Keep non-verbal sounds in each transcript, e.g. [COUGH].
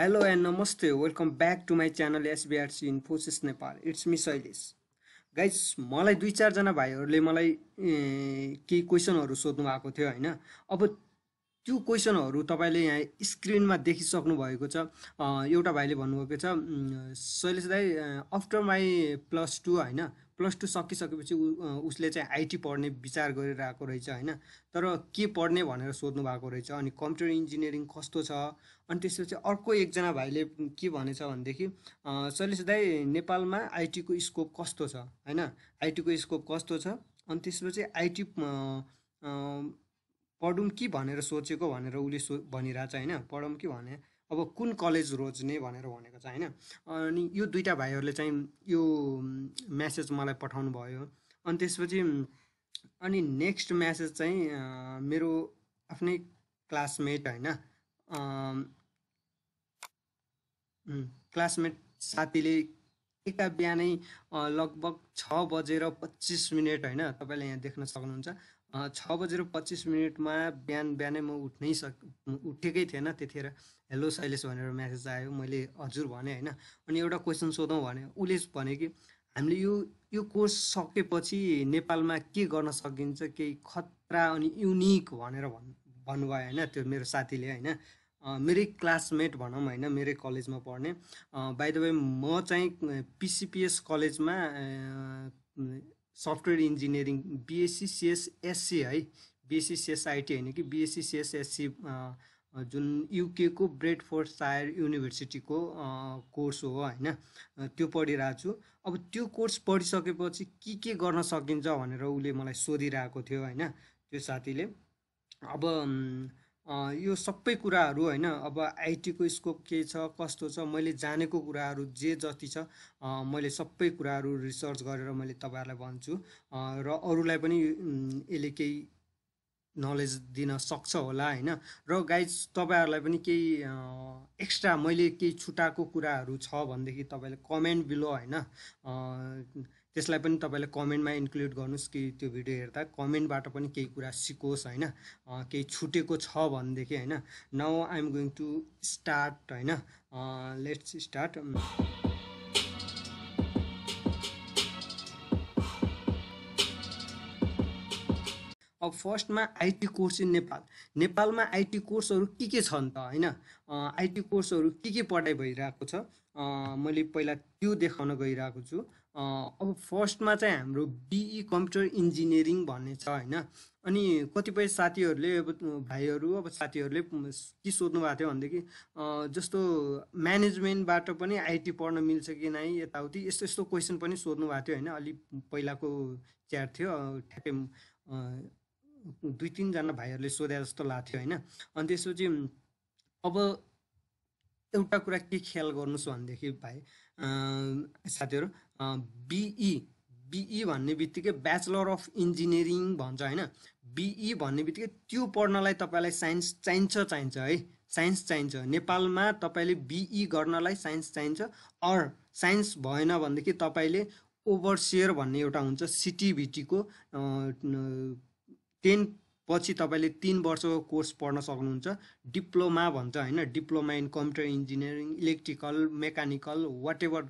hello and नमस्ते welcome back to my channel SBRC Infosys Nepal it's me Shailesh guys मलाई दुई चारजना भाइहरूले मलाई केही क्वेसनहरू सोध्नु भएको थियो होइन अब त्यो क्वेसनहरू तपाईँले यहाँ स्क्रिनमा देखिसक्नु भएको छ एउटा भाइले भन्नुभएको छ शैलेश दाई आफ्टर माई प्लस टू होइन प्लस टू सकिसकेपछि उसले चाहिँ आइटी पढ्ने विचार गरिरहेको रहेछ होइन तर के पढ्ने भनेर सोध्नु भएको रहेछ अनि कम्प्युटर इन्जिनियरिङ कस्तो छ अनि त्यसपछि अर्को एकजना भाइले के भनेछ भनेदेखि सलिस दाई नेपालमा आइटीको स्कोप कस्तो छ होइन आइटीको स्कोप कस्तो छ अनि त्यसपछि आइटी पढौँ कि भनेर सोचेको भनेर उसले सो भनिरहेछ होइन पढौँ कि भने अब कुन कलेज रोज्ने भनेर भनेको छ होइन अनि यो दुइटा भाइहरूले चाहिँ यो म्यासेज मलाई पठाउनु भयो अनि त्यसपछि अनि नेक्स्ट म्यासेज चाहिँ मेरो आफ्नै क्लासमेट होइन क्लासमेट साथीले एका बिहानै लगभग छ बजेर पच्चिस मिनट होइन तपाईँले यहाँ देख्न सक्नुहुन्छ छ बजेर पच्चिस मिनटमा बिहान बिहानै म उठ्नै सक उठेकै थिएन त्यतिखेर हेलो शैलेश भनेर म्यासेज आयो मैले हजुर भने होइन अनि एउटा क्वेसन सोधौँ भने उसले भने कि हामीले यो यो कोर्स सकेपछि नेपालमा के गर्न सकिन्छ केही खतरा अनि युनिक भनेर भन् भन्नुभयो होइन त्यो मेरो साथीले होइन मेरै क्लासमेट भनौँ होइन मेरै कलेजमा पढ्ने बाई द वे म चाहिँ पिसिपिएस कलेजमा software engineering BSc CS SC है बिएससी सिएसआइटी होइन कि बिएससी सिएसएससी जुन युकेको ब्रेडफोर्ड सायर युनिभर्सिटीको कोर्स हो होइन त्यो पढिरहेको छु अब त्यो कोर्स पढिसकेपछि के के गर्न सकिन्छ भनेर उसले मलाई सोधिरहेको थियो होइन त्यो साथीले अब यो सबै कुराहरू होइन अब आइटीको स्कोप के छ कस्तो छ मैले जानेको कुराहरू जे जति छ मैले सबै कुराहरू रिसर्च गरेर मैले तपाईँहरूलाई भन्छु र अरूलाई पनि यसले केही नलेज दिन सक्छ होला होइन र गाइज तपाईँहरूलाई पनि केही एक्स्ट्रा मैले केही छुट्याएको कुराहरू छ भनेदेखि तपाईँले कमेन्ट बिलो होइन त्यसलाई पनि तपाईँले कमेन्टमा इन्क्लुड गर्नुहोस् कि त्यो भिडियो हेर्दा कमेन्टबाट पनि केही कुरा सिकोस् होइन केही छुटेको छ भनेदेखि होइन now I'm going to start होइन लेट्स स्टार्ट अब फर्स्टमा आइटी कोर्स इन नेपाल नेपालमा आइटी कोर्सहरू के के छन् त होइन आइटी कोर्सहरू के के पढाइ भइरहेको छ मैले पहिला त्यो देखाउन गइरहेको छु अब फर्स्टमा चाहिँ हाम्रो बिई कम्प्युटर इन्जिनियरिङ भन्ने छ होइन अनि कतिपय साथीहरूले अब भाइहरू अब साथीहरूले के सोध्नु भएको थियो भनेदेखि जस्तो म्यानेजमेन्टबाट पनि आइटी पढ्न मिल्छ कि नै यताउति यस्तो यस्तो क्वेसन पनि सोध्नु भएको थियो होइन अलिक पहिलाको च्याट थियो ठ्याक्कै दुई तिनजना भाइहरूले सोधे जस्तो लाग्थ्यो थियो होइन अनि त्यसपछि अब एउटा कुरा के ख्याल गर्नुहोस् भनेदेखि भाइ साथीहरू बिई बिई e, e भन्ने बित्तिकै ब्याचलर अफ इन्जिनियरिङ भन्छ होइन बिई e भन्ने बित्तिकै त्यो पढ्नलाई तपाईँलाई साइन्स चाहिन्छ चाहिन्छ है साइन्स चाहिन्छ नेपालमा तपाईँले बिई गर्नलाई साइन्स चाहिन्छ अर साइन्स भएन भनेदेखि तपाईँले ओभरसियर भन्ने एउटा हुन्छ सिटिभिटीको टेन पछि तपाईँले तिन वर्षको कोर्स पढ्न सक्नुहुन्छ डिप्लोमा भन्छ होइन diploma in computer engineering electrical mechanical whatever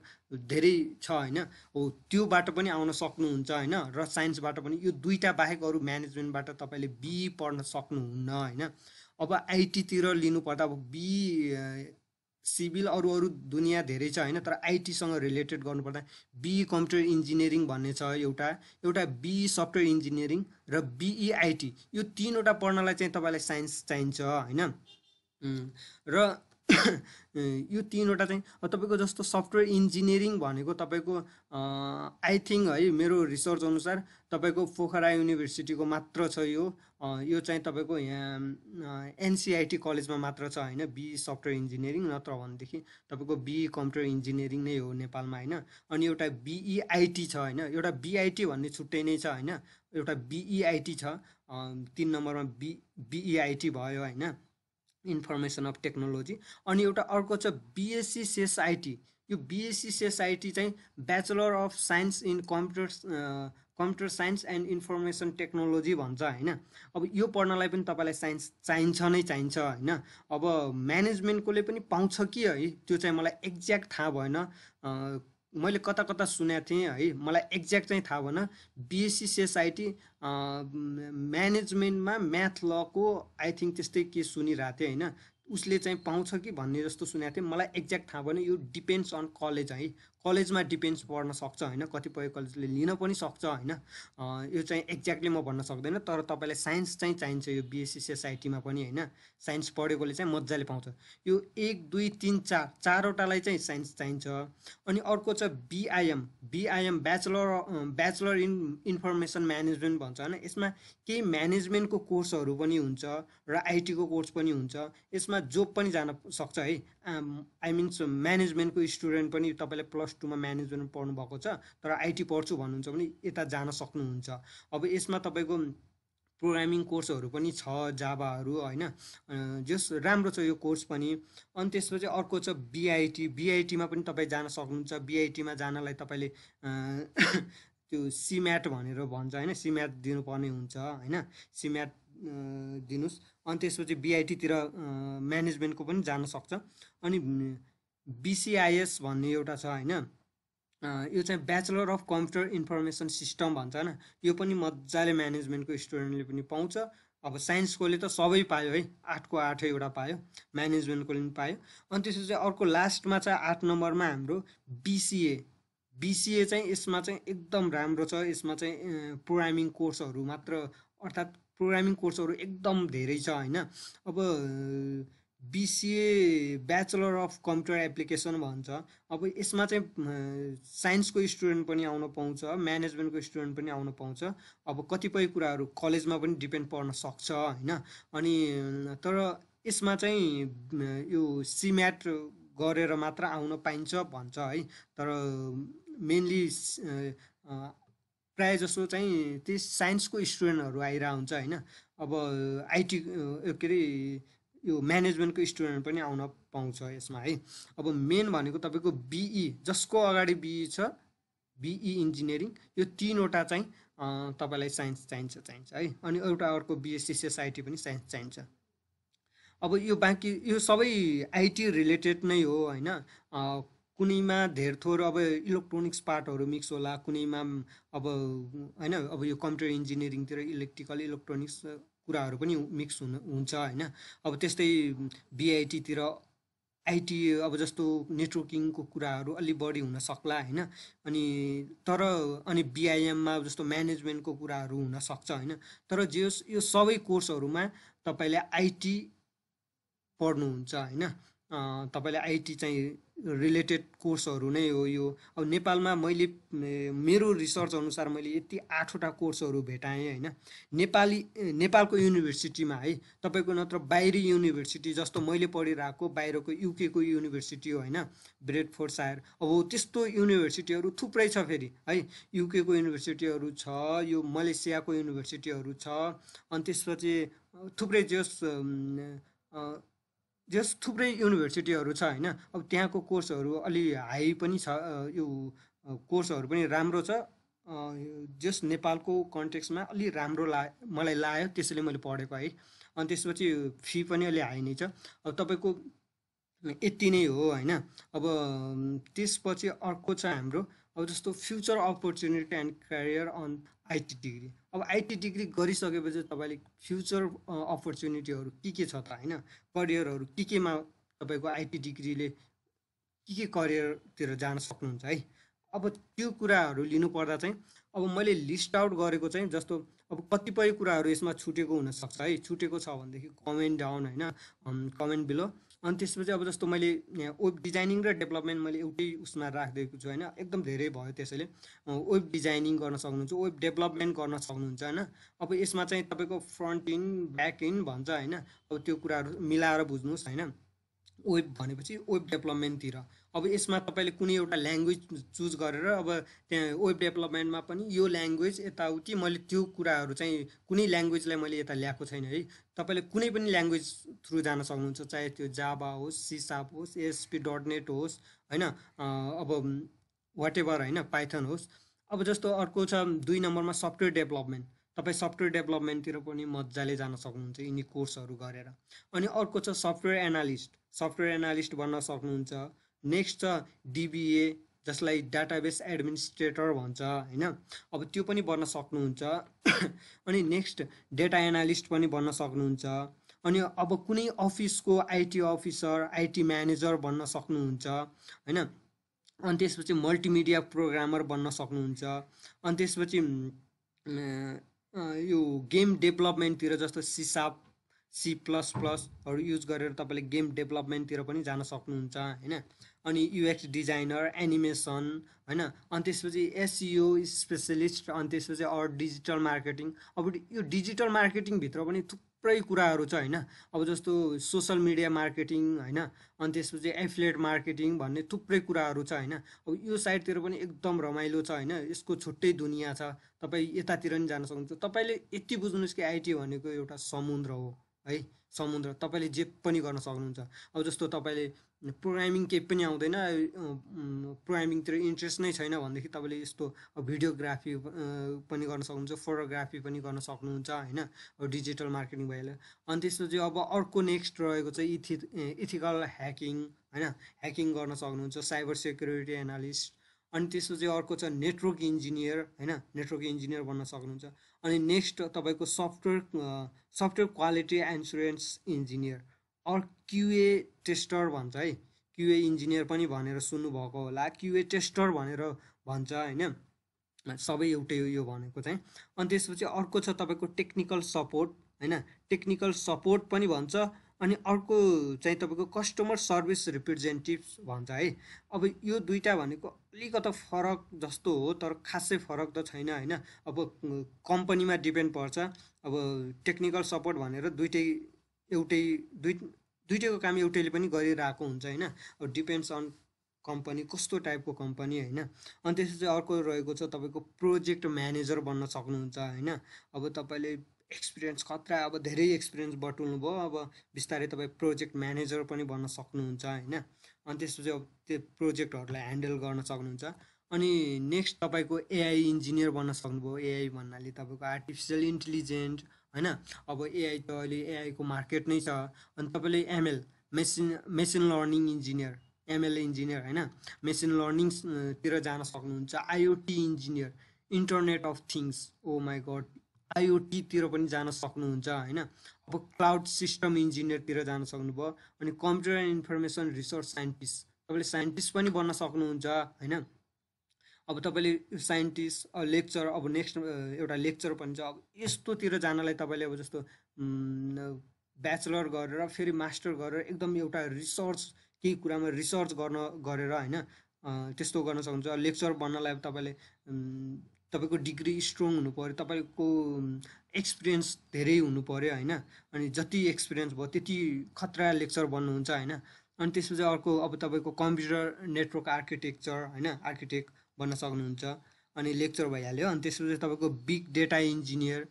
धेरै छ होइन हो त्योबाट पनि आउन सक्नुहुन्छ होइन र साइन्सबाट पनि यो दुईवटा बाहेक अरू म्यानेजमेन्टबाट तपाईँले बिई पढ्न सक्नुहुन्न होइन अब आइटीतिर लिनुपर्दा अब बिई सिभिल अरू अरू दुनियाँ धेरै छ होइन तर आइटीसँग रिलेटेड गर्नुपर्दा बिई कम्प्युटर इन्जिनियरिङ भन्ने छ एउटा एउटा बिई सफ्टवेयर इन्जिनियरिङ र बिइआइटी e यो तिनवटा पढ्नलाई चाहिँ तपाईँलाई साइन्स चाहिन्छ होइन र [COUGHS] यो तिनवटा चाहिँ तपाईँको जस्तो सफ्टवेयर इन्जिनियरिङ भनेको तपाईँको आई थिङ्क है मेरो रिसर्च अनुसार तपाईँको पोखरा युनिभर्सिटीको मात्र छ यो यो चाहिँ तपाईँको यहाँ एनसिआइटी कलेजमा मात्र छ होइन बी सफ्टवेयर इन्जिनियरिङ नत्र भनेदेखि तपाईँको बी कम्प्युटर इन्जिनियरिङ नै हो नेपालमा होइन अनि एउटा बिइआइटी e छ होइन एउटा बिआइटी भन्ने छुट्टै नै छ होइन एउटा बिइआइटी e छ तिन नम्बरमा बि बिइआइटी e भयो होइन इन्फर्मेसन अफ टेक्नोलोजी अनि एउटा अर्को छ बिएससी सेसआइटी यो बिएससी सेसआइटी चाहिँ bachelor of science in computer computer science and information technology भन्छ होइन अब यो पढ्नलाई पनि तपाईँलाई साइन्स चाहिन्छ नै चाहिन्छ होइन अब म्यानेजमेन्टकोले पनि पाउँछ कि है त्यो चाहिँ मलाई एक्ज्याक्ट थाहा भएन मैले कता कता सुनेको थिएँ है मलाई एक्ज्याक्ट चाहिँ थाहा भएन बिएससी सेसआइटी म्यानेजमेन्टमा म्याथ लको आई थिङ्क त्यस्तै के सुनिरहेको थिएँ होइन उसले चाहिँ पाउँछ कि भन्ने जस्तो सुनेको थिएँ मलाई एक्ज्याक्ट थाहा भएन यो डिपेन्ड्स अन कलेज है कलेजमा डिपेन्ड्स पढ्न सक्छ होइन कतिपय कलेजले लिन पनि सक्छ होइन यो चाहिँ एक्ज्याक्टली म भन्न सक्दैन तर तपाईँलाई साइन्स चाहिँ चाहिन्छ यो बिएससी सोसाइटीमा पनि होइन साइन्स पढेकोले चाहिँ मजाले पाउँछ यो एक दुई तिन चार चारवटालाई चाहिँ साइन्स चाहिन्छ अनि अर्को छ BIM BIM bachelor bachelor in information management भन्छ होइन यसमा केही म्यानेजमेन्टको कोर्सहरू पनि हुन्छ र आइटीको कोर्स पनि हुन्छ यसमा जोब पनि जान सक्छ है आई मिन्स म्यानेजमेन्टको स्टुडेन्ट पनि तपाईँले प्लस टूमा म्यानेजमेन्ट पढ्नु भएको छ तर आइटी पढ्छु भन्नुहुन्छ भने यता जान सक्नुहुन्छ अब यसमा तपाईँको प्रोग्रामिङ कोर्सहरू पनि छ जाबाहरू होइन जस राम्रो छ यो कोर्स पनि अनि त्यसपछि अर्को छ बिआइटी बिआइटीमा पनि तपाईँ जान सक्नुहुन्छ बिआइटीमा जानलाई तपाईँले [COUGHS] त्यो सिम्याट भनेर भन्छ होइन सिम्याट दिनुपर्ने हुन्छ होइन सिम्याट दिनुहोस् अनि त्यसपछि बिआइटीतिर म्यानेजमेन्टको पनि जान सक्छ अनि बिसिआइएस भन्ने एउटा छ होइन यो चाहिँ bachelor of computer information system भन्छ होइन यो पनि मजाले म्यानेजमेन्टको स्टुडेन्टले पनि पाउँछ अब साइन्सकोले त सबै पायो है आठको आठैवटा पायो म्यानेजमेन्टकोले पनि पायो अनि त्यसपछि अर्को लास्टमा चाहिँ आठ नम्बरमा हाम्रो बिसिए बिसिए चाहिँ यसमा चाहिँ एकदम राम्रो छ यसमा चाहिँ प्रोग्रामिङ कोर्सहरू मात्र अर्थात् प्रोग्रामिङ कोर्सहरू एकदम धेरै छ होइन अब BCA bachelor of computer application भन्छ अब यसमा चाहिँ साइन्सको स्टुडेन्ट पनि आउन पाउँछ म्यानेजमेन्टको स्टुडेन्ट पनि आउन पाउँछ अब कतिपय कुराहरू कलेजमा पनि डिपेन्ड पर्न सक्छ होइन अनि तर यसमा चाहिँ यो सिम्याट गरेर मात्र आउन पाइन्छ भन्छ है तर मेनली प्रायः जसो चाहिँ त्यही साइन्सको स्टुडेन्टहरू हुन्छ होइन अब आइटी के अरे यो म्यानेजमेन्टको स्टुडेन्ट पनि आउन पाउँछ यसमा है अब मेन भनेको तपाईँको बिई जसको अगाडि बिई छ बिई इन्जिनियरिङ यो तिनवटा चाहिँ तपाईँलाई साइन्स चाहिन्छ चाहिन्छ है अनि एउटा अर्को बिएससी सोसाइटी पनि साइन्स चाहिन्छ अब यो बाँकी यो सबै आइटी रिलेटेड नै हो होइन कुनैमा धेर थोर अब इलेक्ट्रोनिक्स पार्टहरू मिक्स होला कुनैमा अब होइन अब यो कम्प्युटर इन्जिनियरिङतिर इलेक्ट्रिकल इलेक्ट्रोनिक्स कुराहरू पनि मिक्स हुनु हुन्छ होइन अब त्यस्तै बिआइटीतिर आइटी अब जस्तो नेटवर्किङको कुराहरू अलि बढी हुनसक्ला होइन अनि तर अनि बिआइएममा जस्तो म्यानेजमेन्टको कुराहरू हुनसक्छ होइन तर जे यो सबै कोर्सहरूमा तपाईँले आइटी पढ्नुहुन्छ होइन तपाईँलाई आइटी चाहिँ रिलेटेड कोर्सहरू नै हो यो अब नेपालमा मैले मेरो रिसर्च अनुसार मैले यति आठवटा कोर्सहरू भेटाएँ होइन नेपाली नेपालको युनिभर्सिटीमा है तपाईँको नत्र बाहिरी युनिभर्सिटी जस्तो मैले पढिरहेको बाहिरको युकेको युनिभर्सिटी हो होइन ब्रेडफोर्ड सायर अब त्यस्तो युनिभर्सिटीहरू थुप्रै छ फेरि है युकेको युनिभर्सिटीहरू छ यो मलेसियाको युनिभर्सिटीहरू छ अनि त्यसपछि थुप्रै जस जस थुप्रै युनिभर्सिटीहरू छ होइन अब त्यहाँको कोर्सहरू अलि हाई पनि छ यो कोर्सहरू पनि राम्रो छ जस नेपालको कन्टेक्समा अलि राम्रो ला मलाई लाग्यो त्यसैले मैले पढेको है अनि त्यसपछि फी पनि अलि हाई नै छ अब तपाईँको यति नै हो होइन अब त्यसपछि अर्को छ हाम्रो अब जस्तो future opportunity and career on IT degree अब आइटी डिग्री गरिसकेपछि तपाईँले फ्युचर अपर्च्युनिटीहरू के के छ त होइन करियरहरू के केमा तपाईँको आइटी डिग्रीले के के करियरतिर जान सक्नुहुन्छ है अब त्यो कुराहरू लिनुपर्दा चाहिँ अब मैले लिस्ट आउट गरेको चाहिँ जस्तो अब कतिपय कुराहरू यसमा छुटेको हुनसक्छ है छुटेको छ भनेदेखि कमेन्ट डाउन होइन कमेन्ट बिलो अनि त्यसपछि अब जस्तो मैले वेब डिजाइनिङ र डेभलपमेन्ट मैले एउटै उसमा राखिदिएको छु होइन एकदम धेरै भयो त्यसैले वेब डिजाइनिङ गर्न सक्नुहुन्छ वेब डेभलपमेन्ट गर्न सक्नुहुन्छ होइन अब यसमा चाहिँ तपाईँको फ्रन्ट इन ब्याक इन भन्छ होइन अब त्यो कुराहरू मिलाएर बुझ्नुहोस् होइन वेब भनेपछि वेब डेभलपमेन्टतिर अब यसमा तपाईँले कुनै एउटा ल्याङ्ग्वेज चुज गरेर अब त्यहाँ वेब डेभलपमेन्टमा पनि यो ल्याङ्ग्वेज यताउति मैले त्यो कुराहरू चाहिँ कुनै ल्याङ्ग्वेजलाई मैले यता ल्याएको छैन है तपाईँले कुनै पनि ल्याङ्ग्वेज थ्रु जान सक्नुहुन्छ चाहे त्यो जाबा होस् सिसाप होस् एसपी डट नेट होस् होइन अब वाट एभर होइन पाइथन होस् अब जस्तो अर्को छ दुई नम्बरमा सफ्टवेयर डेभलपमेन्ट तपाईँ सफ्टवेयर डेभलपमेन्टतिर पनि मजाले जान सक्नुहुन्छ यिनी कोर्सहरू गरेर अनि अर्को छ सफ्टवेयर एनालिस्ट सफ्टवेयर एनालिस्ट बन्न सक्नुहुन्छ नेक्स्ट छ डिबिए जसलाई डाटाबेस एडमिनिस्ट्रेटर भन्छ होइन अब त्यो पनि बन्न सक्नुहुन्छ [COUGHS] अनि नेक्स्ट डेटा एनालिस्ट पनि बन्न सक्नुहुन्छ अनि अब कुनै अफिसको आइटी अफिसर आइटी म्यानेजर बन्न सक्नुहुन्छ होइन अनि त्यसपछि मल्टिमिडिया प्रोग्रामर बन्न सक्नुहुन्छ अनि त्यसपछि यो गेम डेभलपमेन्टतिर जस्तो सिसाप सी प्लस प्लसहरू युज गरेर तपाईँले गेम डेभलपमेन्टतिर पनि जान सक्नुहुन्छ होइन अनि युएक्स डिजाइनर एनिमेसन होइन अनि त्यसपछि एसइओ स्पेसलिस्ट e अनि त्यसपछि अरू डिजिटल मार्केटिङ अब यो डिजिटल मार्केटिङभित्र पनि थुप्रै कुराहरू छ होइन अब जस्तो सोसल मिडिया मार्केटिङ होइन अनि त्यसपछि एफलेट मार्केटिङ भन्ने थुप्रै कुराहरू छ होइन अब यो साइडतिर पनि एकदम रमाइलो छ होइन यसको छुट्टै दुनियाँ छ तपाईँ यतातिर नि जान सक्नुहुन्छ तपाईँले यति बुझ्नुहोस् कि आइटी भनेको एउटा समुद्र हो है समुद्र तपाईँले जे पनि गर्न सक्नुहुन्छ अब जस्तो तपाईँले प्रोग्रामिङ केही पनि आउँदैन प्रोग्रामिङतिर इन्ट्रेस्ट नै छैन भनेदेखि तपाईँले यस्तो भिडियोग्राफी पनि गर्न सक्नुहुन्छ फोटोग्राफी पनि गर्न सक्नुहुन्छ होइन अब डिजिटल मार्केटिङ भइहाल्यो अनि त्यसपछि अब अर्को नेक्स्ट रहेको चाहिँ इथि इथिकल ह्याकिङ होइन ह्याकिङ गर्न सक्नुहुन्छ साइबर सेक्युरिटी एनालिस्ट अनि त्यसपछि अर्को छ नेटवर्क इन्जिनियर होइन नेटवर्क इन्जिनियर बन्न सक्नुहुन्छ अनि नेक्स्ट तपाईँको software software quality assurance engineer or QA tester भन्छ है क्युए इन्जिनियर पनि भनेर सुन्नुभएको होला क्युए टेस्टर भनेर भन्छ होइन सबै एउटै हो यो भनेको चाहिँ अनि त्यसपछि अर्को छ तपाईँको टेक्निकल सपोर्ट होइन टेक्निकल सपोर्ट पनि भन्छ अनि अर्को चाहिँ तपाईँको कस्टमर सर्भिस रिप्रेजेन्टेटिभ भन्छ है अब यो दुईवटा भनेको अलिकति फरक जस्तो हो तर खासै फरक त छैन होइन अब कम्पनीमा डिपेन्ड पर्छ अब टेक्निकल सपोर्ट भनेर दुइटै एउटै दुई दुइटैको काम एउटैले पनि गरिरहेको हुन्छ होइन अब डिपेन्ड्स अन कम्पनी कस्तो टाइपको कम्पनी होइन अनि त्यसपछि अर्को रहेको छ तपाईँको प्रोजेक्ट म्यानेजर बन्न सक्नुहुन्छ होइन अब तपाईँले एक्सपिरियन्स खतरा अब धेरै एक्सपिरियन्स बटुल्नु भयो अब बिस्तारै तपाईँ प्रोजेक्ट म्यानेजर पनि बन्न सक्नुहुन्छ होइन अनि त्यसपछि अब त्यो प्रोजेक्टहरूलाई ह्यान्डल गर्न सक्नुहुन्छ अनि नेक्स्ट तपाईँको एआई इन्जिनियर बन्न सक्नुभयो एआई भन्नाले तपाईँको आर्टिफिसियल इन्टेलिजेन्ट होइन अब एआई त अहिले एआईको मार्केट नै छ अनि तपाईँले ML machine machine learning engineer ML engineer होइन मेसिन लर्निङतिर जान सक्नुहुन्छ IoT engineer internet of things oh my god आइओटीतिर पनि जान सक्नुहुन्छ होइन अब क्लाउड सिस्टम इन्जिनियरतिर जान सक्नुभयो अनि computer and information resource scientist तपाईँले साइन्टिस्ट पनि बन्न सक्नुहुन्छ होइन अब तपाईँले साइन्टिस्ट अब लेक्चर अब नेक्स्ट एउटा लेक्चर पनि छ अब यस्तोतिर जानलाई तपाईँले अब जस्तो ब्याचलर गरेर फेरि मास्टर गरेर एकदम एउटा रिसर्च केही कुरामा रिसर्च गर्न गरेर होइन त्यस्तो गर्न सक्नुहुन्छ लेक्चर बन्नलाई तपाईँले तपाईँको डिग्री स्ट्रङ हुनु पऱ्यो तपाईँको एक्सपिरियन्स धेरै हुनु पऱ्यो होइन अनि जति एक्सपिरियन्स भयो त्यति खतरा लेक्चर बन्नुहुन्छ होइन अनि त्यसपछि अर्को अब तपाईँको कम्प्युटर नेटवर्क आर्किटेक्चर होइन आर्किटेक्ट बन्न सक्नुहुन्छ अनि लेक्चर भइहाल्यो अनि त्यसपछि तपाईँको big data engineer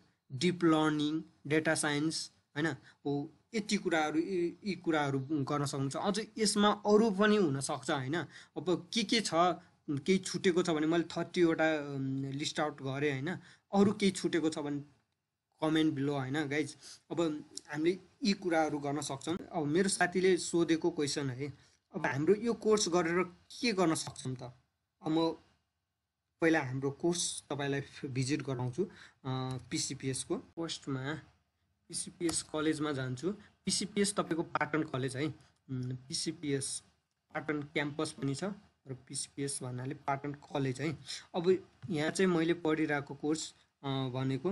deep learning data science होइन हो यति कुराहरू यी कुराहरू गर्न सक्नुहुन्छ अझ यसमा अरू पनि हुनसक्छ होइन अब के के छ केही छुटेको छ भने मैले थर्टीवटा लिस्ट आउट गरेँ होइन अरू केही छुटेको छ भने कमेन्ट बिलो होइन गाइज अब हामीले यी कुराहरू गर्न सक्छौँ अब मेरो साथीले सोधेको क्वेसन है अब हाम्रो यो कोर्स गरेर के गर्न सक्छौँ त अब म पहिला हाम्रो कोर्स तपाईँलाई भिजिट गराउँछु पिसिपिएसको पोस्टमा पिसिपिएस कलेजमा जान्छु पिसिपिएस तपाईँको पाटन कलेज है पिसिपिएस पाटन क्याम्पस पनि छ र पिसिपिएस भन्नाले पाटन कलेज है अब यहाँ चाहिँ मैले पढिरहेको कोर्स भनेको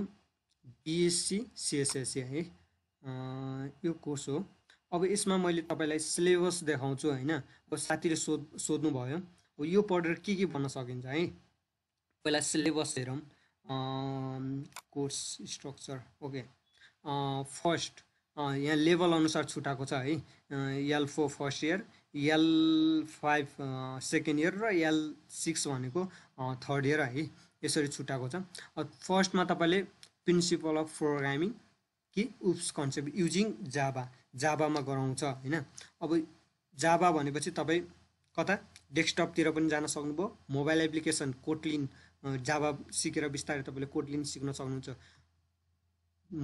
बिएससी सिएसएससी है यो कोर्स हो अब यसमा मैले तपाईँलाई सिलेबस देखाउँछु होइन अब साथीले सोध सोध्नुभयो यो पढेर के के भन्न सकिन्छ है पहिला सिलेबस हेरौँ कोर्स स्ट्रक्चर ओके फर्स्ट यहाँ लेभल अनुसार छुट्याएको छ है L four first year L five second year र एल सिक्स भनेको थर्ड इयर है यसरी छुट्याएको छ फर्स्टमा तपाईँले प्रिन्सिपल अफ प्रोग्रामिङ कि उप्स कन्सेप्ट युजिङ जाबा जाबामा गराउँछ होइन अब जाबा भनेपछि तपाईँ कता डेस्कटपतिर पनि जान सक्नुभयो मोबाइल एप्लिकेसन कोटलिन जाबा सिकेर बिस्तारै तपाईँले कोटलिन सिक्न सक्नुहुन्छ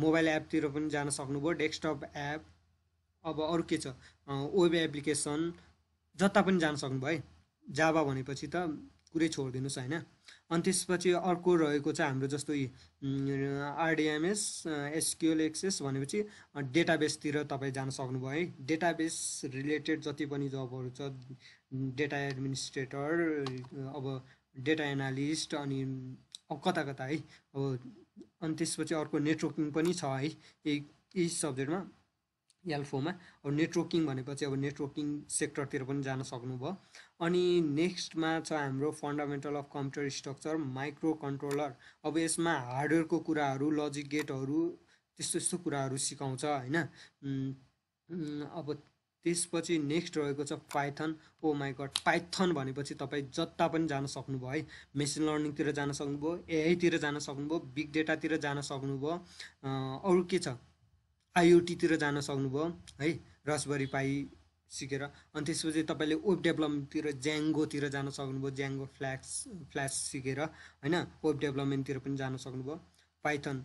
मोबाइल एपतिर पनि जान सक्नुभयो डेस्कटप एप अब अरू के छ वेब एप्लिकेसन जता पनि जान सक्नुभयो है जाबा भनेपछि त कुरै छोडिदिनुहोस् होइन अनि त्यसपछि अर्को रहेको छ हाम्रो जस्तो आरडिएमएस एसक्युएल एक्सेस भनेपछि डेटाबेसतिर तपाईँ जान सक्नुभयो है डेटाबेस रिलेटेड जति पनि जबहरू छ डेटा एडमिनिस्ट्रेटर अब डेटा एनालिस्ट अनि कता कता है अब अनि त्यसपछि अर्को नेटवर्किङ पनि छ है यही यही सब्जेक्टमा एल्फोमा अब नेटवर्किङ भनेपछि अब नेटवर्किङ सेक्टरतिर पनि जान सक्नुभयो अनि नेक्स्टमा छ हाम्रो fundamental of computer structure micro controller अब यसमा हार्डवेयरको कुराहरू लजिक गेटहरू त्यस्तो यस्तो कुराहरू सिकाउँछ होइन अब त्यसपछि नेक्स्ट रहेको छ Python oh my god Python भनेपछि तपाईँ जता पनि जान सक्नुभयो है मेसिन लर्निङतिर जान सक्नुभयो एआईतिर जान सक्नुभयो बिग डेटातिर जान सक्नुभयो अरू के छ आइओटीतिर जान सक्नुभयो है रसबरी पाई सिकेर अनि त्यसपछि तपाईँले वेब डेभलपमेन्टतिर ज्याङ्गोतिर जान सक्नुभयो ज्याङ्गो फ्ल्याक्स फ्ल्यास सिकेर होइन वेब डेभलपमेन्टतिर पनि जान सक्नुभयो पाइथन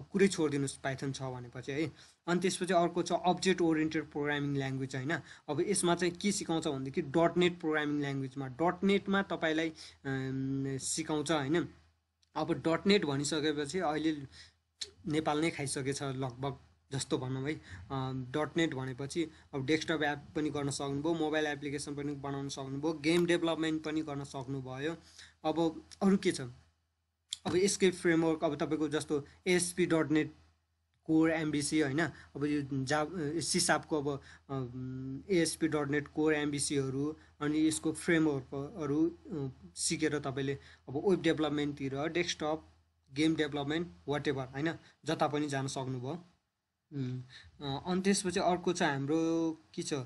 अब कुरै छोडिदिनुहोस् पाइथन छ भनेपछि है अनि त्यसपछि अर्को छ अब्जेक्ट ओरिएन्टेड प्रोग्रामिङ ल्याङ्ग्वेज होइन अब यसमा चाहिँ के सिकाउँछ भनेदेखि डट नेट प्रोग्रामिङ ल्याङ्ग्वेजमा डट नेटमा तपाईँलाई सिकाउँछ होइन अब डट नेट भनिसकेपछि अहिले नेपाल नै खाइसकेछ लगभग जस्तो भनौँ है डट नेट भनेपछि अब डेस्कटप एप पनि गर्न सक्नुभयो मोबाइल एप्लिकेसन पनि बनाउन सक्नुभयो गेम डेभलपमेन्ट पनि गर्न सक्नुभयो अब अरू के छ अब यसकै फ्रेमवर्क अब तपाईँको जस्तो ASP dot net core MVC होइन अब यो जा सिसापको अब एएसपी डट नेट कोर एमबिसीहरू अनि यसको फ्रेमवर्कहरू सिकेर तपाईँले अब वेब डेभलपमेन्टतिर desktop game development whatever होइन जता पनि जान सक्नुभयो अनि त्यसपछि अर्को छ हाम्रो के छ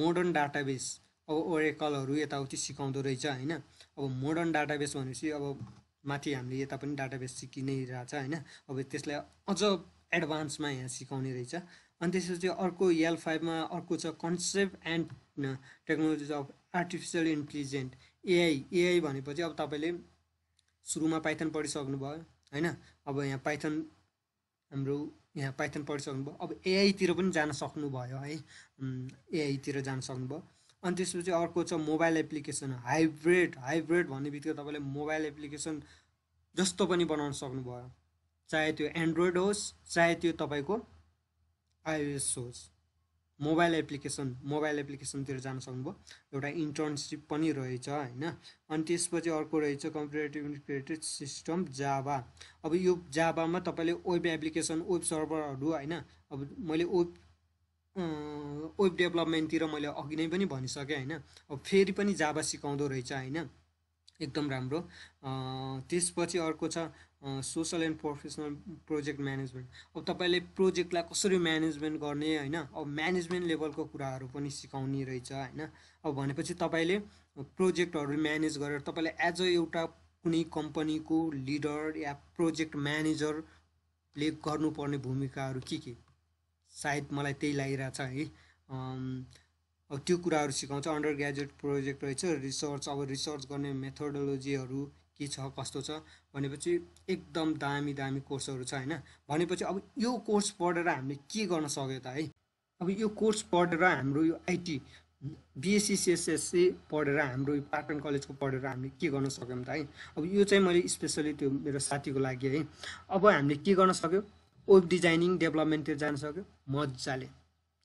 मोडर्न डाटाबेस अब ओरेकलहरू यताउति सिकाउँदो रहेछ होइन अब मोडर्न डाटाबेस भनेपछि अब माथि हामीले यता पनि डाटाबेस सिकि नै रहेछ होइन अब त्यसलाई अझ एडभान्समा यहाँ सिकाउने रहेछ अनि त्यसपछि अर्को यल फाइभमा अर्को छ concept and technologies of artificial intelligent AI AI भनेपछि अब तपाईँले सुरुमा पाइथन पढिसक्नुभयो होइन अब यहाँ पाइथन हाम्रो यहाँ पाइथन पढिसक्नुभयो अब एआईतिर पनि जान सक्नुभयो है एआईतिर जान सक्नुभयो अनि त्यसपछि अर्को छ मोबाइल एप्लिकेसन हाइब्रिड हाइब्रिड भन्ने बित्तिकै तपाईँले मोबाइल एप्लिकेसन जस्तो पनि बनाउन सक्नुभयो चाहे त्यो एन्ड्रोइड होस् चाहे त्यो तपाईँको आइओएस होस् मोबाइल एप्लिकेसन मोबाइल एप्लिकेसनतिर जान सक्नुभयो एउटा इन्टर्नसिप पनि रहेछ होइन अनि त्यसपछि अर्को रहेछ कम्पिटेटिभ इन्टिग्रेटेड सिस्टम जाभा अब यो जाभामा तपाईँले वेब एप्लिकेसन वेब सर्भरहरू होइन अब मैले वेब वेब डेभलपमेन्टतिर मैले अघि नै पनि भनिसकेँ होइन अब फेरि पनि जाभा सिकाउँदो रहेछ होइन एकदम राम्रो त्यसपछि अर्को छ social and professional project management अब तपाईँले प्रोजेक्टलाई कसरी म्यानेजमेन्ट गर्ने होइन अब म्यानेजमेन्ट लेभलको कुराहरू पनि सिकाउने रहेछ होइन अब भनेपछि तपाईँले प्रोजेक्टहरू म्यानेज गरेर तपाईँले एज अ एउटा कुनै कम्पनीको लिडर या प्रोजेक्ट म्यानेजरले गर्नुपर्ने भूमिकाहरू के के सायद मलाई त्यही लागिरहेछ है अब त्यो कुराहरू सिकाउँछ अन्डर ग्रेजुएट प्रोजेक्ट रहेछ रिसर्च अब रिसर्च गर्ने मेथोडोलोजीहरू के छ कस्तो छ भनेपछि एकदम दामी दामी कोर्सहरू छ होइन भनेपछि अब यो कोर्स पढेर हामीले के गर्न सक्यो त है अब यो कोर्स पढेर हाम्रो यो आइटी बिएससी सिएसएससी पढेर हाम्रो यो पाटन कलेजको पढेर हामीले के गर्न सक्यौँ त है अब यो चाहिँ मैले स्पेसली त्यो मेरो साथीको लागि है अब हामीले के गर्न सक्यो वेब डिजाइनिङ डेभलपमेन्टतिर जान सक्यो मजाले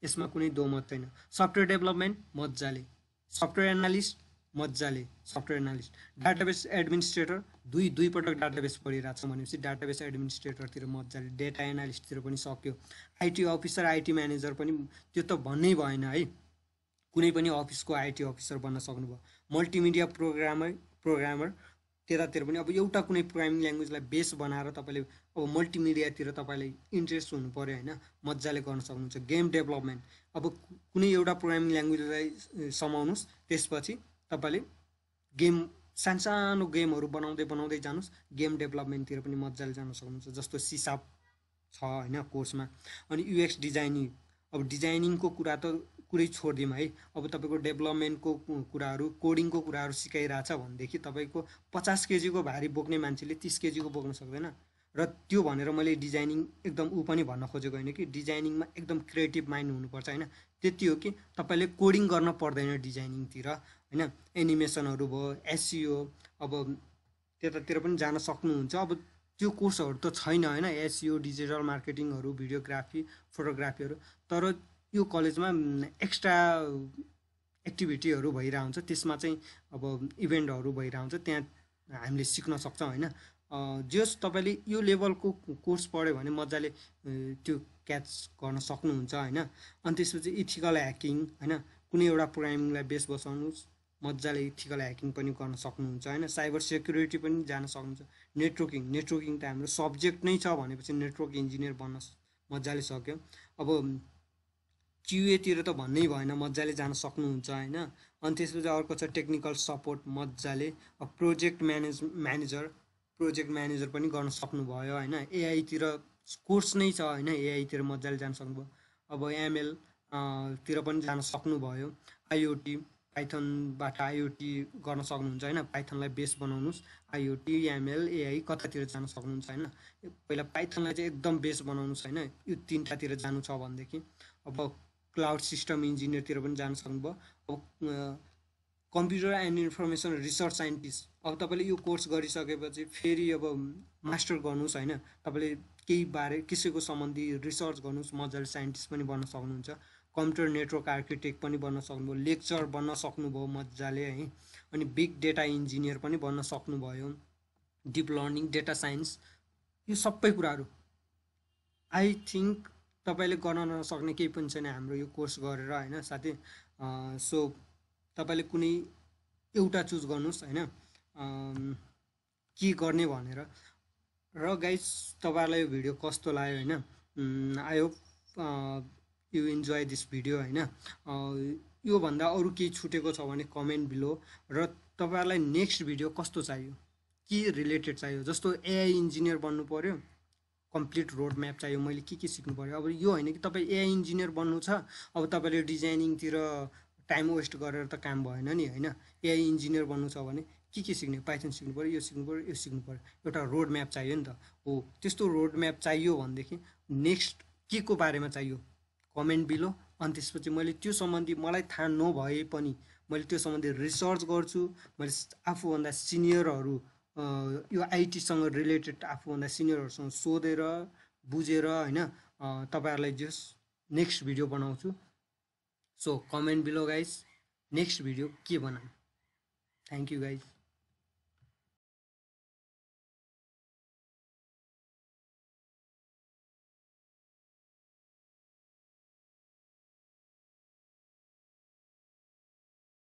यसमा कुनै दो मत छैन सफ्टवेयर डेभलपमेन्ट मजाले सफ्टवेयर एनालिस्ट मजाले सफ्टवेयर एनालिस्ट डाटाबेस एडमिनिस्ट्रेटर दुई दुईपटक डाटाबेस पढिरहेको छ भनेपछि डाटाबेस एडमिनिस्ट्रेटरतिर मजाले डेटा एनालिस्टतिर पनि सक्यो आइटी अफिसर आइटी म्यानेजर पनि त्यो त भन्नै भएन है कुनै पनि अफिसको आइटी अफिसर बन्न सक्नुभयो मल्टिमिडिया प्रोग्रामर प्रोग्रामर त्यतातिर पनि अब एउटा कुनै प्रोग्रामिङ ल्याङ्ग्वेजलाई बेस बनाएर तपाईँले अब मल्टिमिडियातिर तपाईँलाई इन्ट्रेस्ट हुनु पऱ्यो होइन मजाले गर्न सक्नुहुन्छ गेम डेभलपमेन्ट अब कुनै एउटा प्रोग्रामिङ ल्याङ्ग्वेजलाई समाउनुहोस् त्यसपछि तपाईँले गेम सानसानो गेमहरू बनाउँदै बनाउँदै जानुहोस् गेम डेभलपमेन्टतिर पनि मजाले जान सक्नुहुन्छ जस्तो सिसाप छ होइन कोर्समा अनि युएक्स डिजाइनिङ अब डिजाइनिङको कुरा त कुरै छोडिदिउँ है अब तपाईँको डेभलपमेन्टको कुराहरू कोडिङको कुराहरू सिकाइरहेछ भनेदेखि तपाईँको पचास केजीको भारी बोक्ने मान्छेले तिस केजीको बोक्न सक्दैन र त्यो भनेर मैले डिजाइनिङ एकदम ऊ पनि भन्न खोजेको होइन कि डिजाइनिङमा एकदम क्रिएटिभ माइन्ड हुनुपर्छ होइन त्यति हो कि तपाईँले कोडिङ गर्न पर्दैन डिजाइनिङतिर होइन एनिमेसनहरू भयो एससिओ e अब त्यतातिर पनि जान सक्नुहुन्छ अब त्यो कोर्सहरू त छैन होइन एससिओ डिजिटल मार्केटिङहरू भिडियोग्राफी फोटोग्राफीहरू तर यो कलेजमा एक्स्ट्रा एक्टिभिटीहरू भइरहन्छ त्यसमा चाहिँ अब इभेन्टहरू भइरहन्छ त्यहाँ हामीले सिक्न सक्छौँ होइन जस तपाईँले यो लेभलको कोर्स पढ्यो भने मजाले त्यो क्याच गर्न सक्नुहुन्छ होइन अनि त्यसपछि इथिकल ह्याकिङ होइन कुनै एउटा प्रोग्रामिङलाई बेस बसाउनुहोस् मजाले इथिकल ह्याकिङ पनि गर्न सक्नुहुन्छ होइन साइबर सेक्युरिटी पनि जान सक्नुहुन्छ नेटवर्किङ नेटवर्किङ त हाम्रो सब्जेक्ट नै छ भनेपछि नेटवर्क इन्जिनियर बन्न मजाले सक्यो अब क्युएतिर त भन्नै भएन मजाले जान सक्नुहुन्छ होइन अनि त्यसपछि अर्को छ टेक्निकल सपोर्ट मजाले project manage manager project manager पनि गर्न सक्नुभयो होइन एआईतिर कोर्स नै छ होइन एआईतिर मजाले जान सक्नुभयो अब एमएलतिर पनि जान सक्नुभयो आइओटी पाइथनबाट आइओटी गर्न सक्नुहुन्छ होइन पाइथनलाई बेस बनाउनुहोस् आइओटी एमएल एआई कतातिर जान सक्नुहुन्छ होइन पहिला पाइथनलाई चाहिँ एकदम बेस बनाउनुहोस् होइन यो तिनवटातिर जानु छ भनेदेखि अब क्लाउड सिस्टम इन्जिनियरतिर पनि जान सक्नुभयो अब computer and information research scientist अब तपाईँले यो कोर्स गरिसकेपछि फेरि अब मास्टर गर्नुहोस् होइन तपाईँले केही बारे कसैको सम्बन्धी रिसर्च गर्नुहोस् मजाले साइन्टिस्ट पनि बन्न सक्नुहुन्छ कम्प्युटर नेटवर्क आर्किटेक्ट पनि बन्न सक्नुभयो लेक्चर बन्न सक्नुभयो मजाले है अनि बिग डेटा इन्जिनियर पनि बन्न सक्नुभयो डिप लर्निङ डेटा साइन्स यो सबै कुराहरू आई थिङ्क तपाईँले गर्न नसक्ने केही पनि छैन हाम्रो यो कोर्स गरेर होइन साथै सो तपाईँले कुनै एउटा चुज गर्नुहोस् होइन के गर्ने भनेर र गाइज तपाईँहरूलाई यो भिडियो कस्तो लाग्यो होइन I hope you enjoy this video होइन योभन्दा अरू केही छुटेको छ भने कमेन्ट बिलो र तपाईँहरूलाई नेक्स्ट भिडियो कस्तो चाहियो के रिलेटेड चाहियो जस्तो एआई इन्जिनियर बन्नु पऱ्यो कम्प्लिट रोड म्याप चाहियो मैले के के सिक्नु पऱ्यो अब यो होइन कि तपाईँ एआई इन्जिनियर बन्नु छ अब तपाईँले डिजाइनिङतिर टाइम वेस्ट गरेर त काम भएन नि होइन एआई इन्जिनियर बन्नु छ भने के के सिक्ने पाइथन सिक्नु पऱ्यो यो सिक्नु पऱ्यो यो सिक्नु पऱ्यो एउटा रोड म्याप चाहियो नि त हो त्यस्तो रोड म्याप चाहियो भनेदेखि नेक्स्ट के को बारेमा चाहियो कमेन्ट बिलो अनि त्यसपछि मैले त्यो सम्बन्धी मलाई थाहा नभए पनि मैले त्यो सम्बन्धी रिसर्च गर्छु मैले आफूभन्दा सिनियरहरू यो आइटीसँग रिलेटेड आफूभन्दा सिनियरहरूसँग सोधेर बुझेर होइन तपाईँहरूलाई जस नेक्स्ट भिडियो बनाउँछु so comment below guys next video के बना थैंक यू गाइज